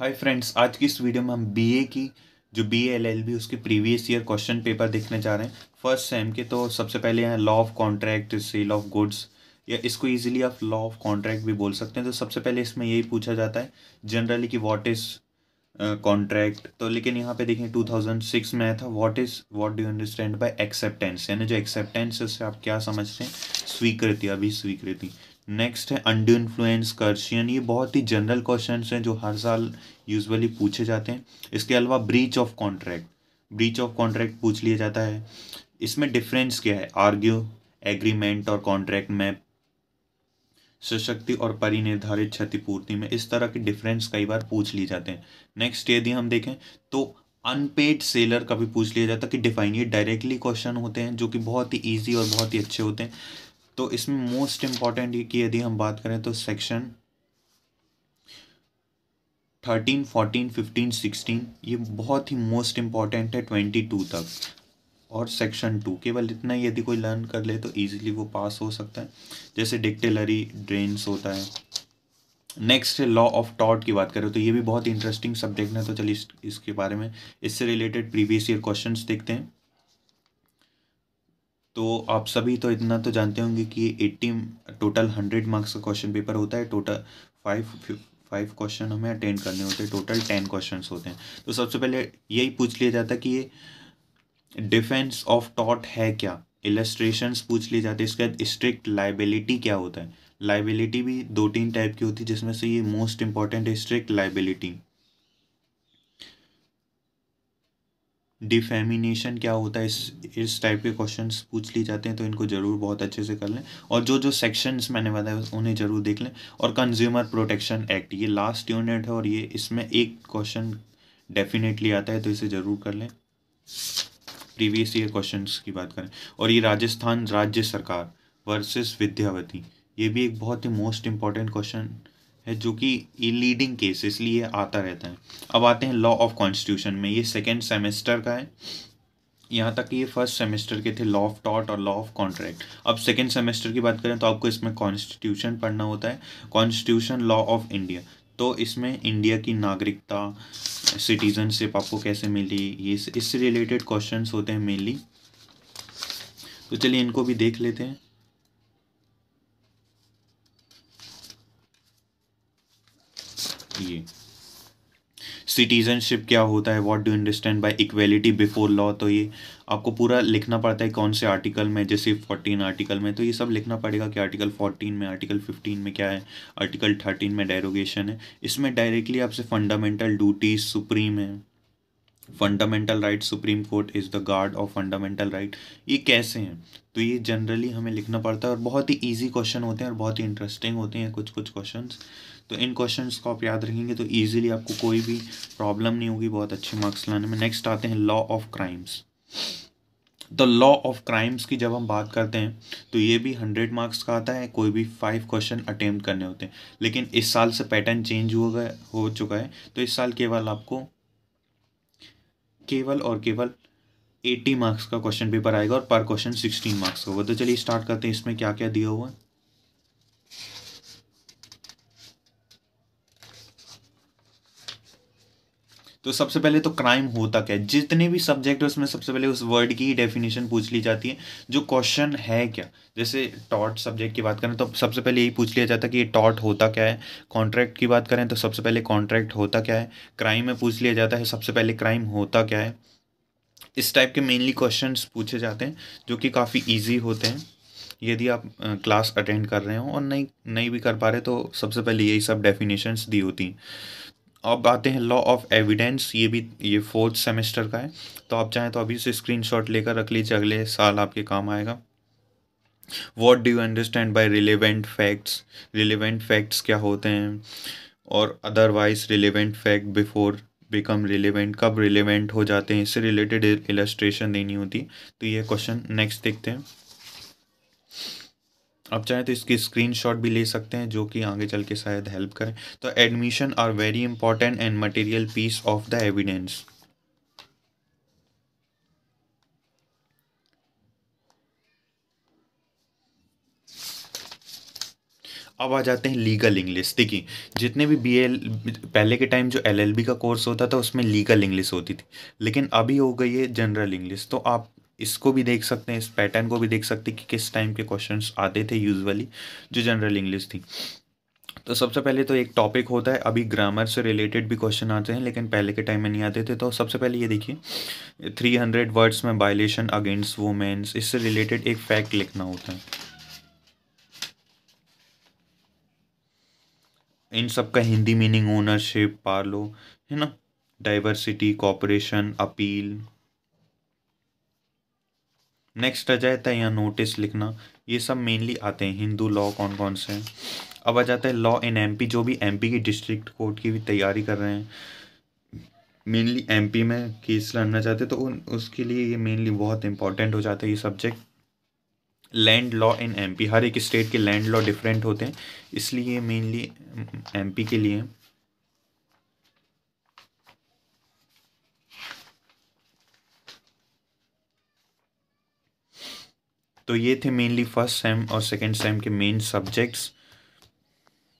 hi friends आज की इस वीडियो में हम बीए की जो बी एल एल बी उसके प्रीवियस ईयर क्वेश्चन पेपर देखने जा रहे हैं फर्स्ट सेम के तो सबसे पहले यहाँ law of contract sale of goods या इसको इजीली आप लॉ ऑफ कॉन्ट्रैक्ट भी बोल सकते हैं तो सबसे पहले इसमें यही पूछा जाता है जनरली कि वॉट इज़ कॉन्ट्रैक्ट तो लेकिन यहाँ पे देखें सिक्स में आया था what is what do understand by acceptance यानी जो एक्सेप्टेंस उससे आप क्या समझते हैं स्वीकृति अभी स्वीकृति नेक्स्ट है अंडू इन्फ्लुएंस कर्शियन ये बहुत ही जनरल क्वेश्चन हैं जो हर साल यूजुअली पूछे जाते हैं इसके अलावा breach of contract breach of contract पूछ लिया जाता है इसमें डिफरेंस क्या है आर्ग्यू एग्रीमेंट और कॉन्ट्रैक्ट में सशक्ति और परिनिर्धारित क्षतिपूर्ति में इस तरह के डिफरेंस कई बार पूछ लिए जाते हैं नेक्स्ट यदि हम देखें तो अनपेड सेलर का भी पूछ लिया जाता है कि डिफाइन ये डायरेक्टली क्वेश्चन होते हैं जो कि बहुत ही ईजी और बहुत ही अच्छे होते हैं तो इसमें मोस्ट इम्पॉर्टेंट की यदि हम बात करें तो section thirteen fourteen fifteen sixteen ये बहुत ही मोस्ट इम्पॉर्टेंट है ट्वेंटी टू तक और सेक्शन टू केवल इतना ही यदि कोई लर्न कर ले तो ईजिली वो पास हो सकता है जैसे डिक्टेलरी ड्रेन्स होता है नेक्स्ट लॉ ऑफ टॉट की बात करें तो ये भी बहुत इंटरेस्टिंग सब्जेक्ट है तो चलिए इसके बारे में इससे रिलेटेड प्रीवियस ईयर क्वेश्चन देखते हैं तो आप सभी तो इतना तो जानते होंगे कि एट्टी टोटल हंड्रेड मार्क्स का क्वेश्चन पेपर होता है टोटल फाइव फाइव क्वेश्चन हमें अटेंड करने होते हैं टोटल टेन क्वेश्चन होते हैं तो सबसे पहले यही पूछ लिया जाता है कि ये डिफेंस ऑफ टॉट है क्या इलेस्ट्रेशन पूछ लिए जाते हैं इसके बाद स्ट्रिक्ट लाइबिलिटी क्या होता है लाइबिलिटी भी दो तीन टाइप की होती है जिसमें से ये मोस्ट इंपॉर्टेंट है स्ट्रिक्ट लाइबिलिटी डिफेमिनेशन क्या होता है इस इस टाइप के क्वेश्चंस पूछ लिए जाते हैं तो इनको ज़रूर बहुत अच्छे से कर लें और जो जो सेक्शंस मैंने बताए उन्हें ज़रूर देख लें और कंज्यूमर प्रोटेक्शन एक्ट ये लास्ट यूनिट है और ये इसमें एक क्वेश्चन डेफिनेटली आता है तो इसे ज़रूर कर लें प्रीवियस ईयर क्वेश्चन की बात करें और ये राजस्थान राज्य सरकार वर्सेस विद्यावती ये भी एक बहुत ही मोस्ट इम्पॉर्टेंट क्वेश्चन है जो कि ये लीडिंग केस इसलिए आता रहता है अब आते हैं लॉ ऑफ कॉन्स्टिट्यूशन में ये सेकेंड सेमेस्टर का है यहाँ तक ये फर्स्ट सेमेस्टर के थे लॉ ऑफ टॉट और लॉ ऑफ कॉन्ट्रैक्ट अब सेकेंड सेमेस्टर की बात करें तो आपको इसमें कॉन्स्टिट्यूशन पढ़ना होता है कॉन्स्टिट्यूशन लॉ ऑफ इंडिया तो इसमें इंडिया की नागरिकता सिटीजनशिप आपको कैसे मिली ये इससे रिलेटेड क्वेश्चंस होते हैं मेनली तो चलिए इनको भी देख लेते हैं किए सिटीजनशिप क्या होता है what do understand by equality before law तो ये आपको पूरा लिखना पड़ता है कौन से आर्टिकल में जैसे फोर्टीन आर्टिकल में तो ये सब लिखना पड़ेगा कि आर्टिकल फोर्टीन में आर्टिकल फिफ्टीन में क्या है आर्टिकल थर्टीन में डेरोगेशन है इसमें डायरेक्टली आपसे फंडामेंटल ड्यूटीज सुप्रीम है fundamental right supreme court is the guard of fundamental right ये कैसे हैं तो ये जनरली हमें लिखना पड़ता है और बहुत ही ईजी क्वेश्चन होते हैं और बहुत ही इंटरेस्टिंग होते हैं कुछ कुछ क्वेश्चन तो इन क्वेश्चन को आप याद रखेंगे तो ईजिली आपको कोई भी प्रॉब्लम नहीं होगी बहुत अच्छे मार्क्स लाने में नेक्स्ट आते हैं law of crimes the law of crimes की जब हम बात करते हैं तो ये भी हंड्रेड मार्क्स का आता है कोई भी फाइव क्वेश्चन अटेम्प्ट करने होते हैं लेकिन इस साल से पैटर्न चेंज हो गया हो चुका है तो इस साल केवल आपको केवल और केवल 80 मार्क्स का क्वेश्चन पेपर आएगा और पर क्वेश्चन 16 मार्क्स होगा तो चलिए स्टार्ट करते हैं इसमें क्या क्या दिया हुआ है तो सबसे पहले तो क्राइम होता क्या है जितने भी सब्जेक्ट है उसमें सबसे पहले उस वर्ड की ही डेफिनेशन पूछ ली जाती है जो क्वेश्चन है क्या जैसे टॉट सब्जेक्ट की बात करें तो सबसे पहले यही पूछ लिया जाता है कि ये टॉट होता क्या है कॉन्ट्रैक्ट की बात करें तो सबसे पहले कॉन्ट्रैक्ट होता क्या है क्राइम में पूछ लिया जाता है सबसे पहले क्राइम होता क्या है इस टाइप के मेनली क्वेश्चन पूछे जाते हैं जो कि काफ़ी ईजी होते हैं यदि आप क्लास अटेंड कर रहे हो और नहीं नहीं भी कर पा रहे तो सबसे पहले यही सब डेफिनेशंस दी होती हैं अब आते हैं लॉ ऑफ एविडेंस ये भी ये फोर्थ सेमेस्टर का है तो आप चाहें तो अभी से स्क्रीन लेकर रख लीजिए अगले साल आपके काम आएगा what do you understand by relevant facts relevant facts क्या होते हैं और otherwise relevant fact before become relevant कब रिलेवेंट हो जाते हैं इससे रिलेटेड इलस्ट्रेशन देनी होती तो ये क्वेश्चन नेक्स्ट देखते हैं आप चाहें तो इसके स्क्रीनशॉट भी ले सकते हैं जो कि आगे चल के शायद हेल्प करें तो admission are very important and material piece of the evidence अब आ जाते हैं लीगल इंग्लिश देखिए जितने भी बी एल पहले के टाइम जो एलएलबी का कोर्स होता था उसमें लीगल इंग्लिश होती थी लेकिन अभी हो गई है जनरल इंग्लिश तो आप इसको भी देख सकते हैं इस पैटर्न को भी देख सकते हैं कि किस टाइम के क्वेश्चंस आते थे यूजुअली जो जनरल इंग्लिश थी तो सबसे पहले तो एक टॉपिक होता है अभी ग्रामर से रिलेटेड भी क्वेश्चन आते हैं लेकिन पहले के टाइम में नहीं आते थे तो सबसे पहले ये देखिए थ्री हंड्रेड वर्ड्स में वायलेशन अगेंस्ट वुमेन्स इससे रिलेटेड एक फैक्ट लिखना होता है इन सब का हिंदी मीनिंग ओनरशिप पार्लो है ना डाइवर्सिटी कॉपरेशन अपील नेक्स्ट आ जाता तो है यहाँ नोटिस लिखना ये सब मेनली आते हैं हिंदू लॉ कौन कौन से हैं अब आ जाता है लॉ इन एमपी जो भी एमपी की डिस्ट्रिक्ट कोर्ट की भी तैयारी कर रहे हैं मेनली एमपी में केस लड़ना चाहते हैं तो उन उसके लिए ये मेनली बहुत इंपॉर्टेंट हो जाता है ये subject land law in MP हर एक स्टेट के लैंड लॉ डिफरेंट होते हैं इसलिए मेनली एमपी के लिए तो ये थे मेनली फर्स्ट सेम और सेकेंड सेम के मेन सब्जेक्ट्स